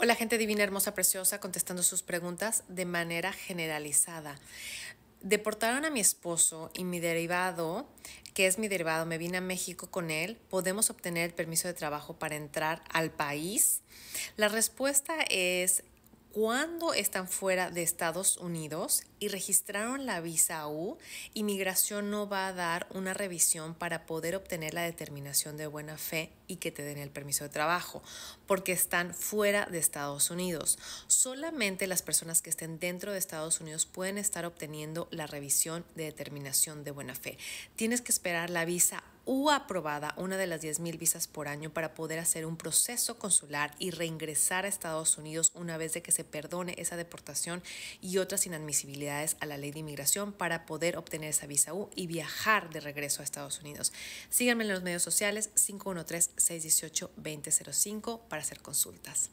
Hola gente divina, hermosa, preciosa, contestando sus preguntas de manera generalizada. Deportaron a mi esposo y mi derivado, que es mi derivado, me vine a México con él. ¿Podemos obtener el permiso de trabajo para entrar al país? La respuesta es cuando están fuera de Estados Unidos y registraron la visa U, inmigración no va a dar una revisión para poder obtener la determinación de buena fe y que te den el permiso de trabajo, porque están fuera de Estados Unidos. Solamente las personas que estén dentro de Estados Unidos pueden estar obteniendo la revisión de determinación de buena fe. Tienes que esperar la visa u aprobada una de las 10.000 visas por año para poder hacer un proceso consular y reingresar a Estados Unidos una vez de que se perdone esa deportación y otras inadmisibilidades a la ley de inmigración para poder obtener esa visa U y viajar de regreso a Estados Unidos. Síganme en los medios sociales 513-618-2005 para hacer consultas.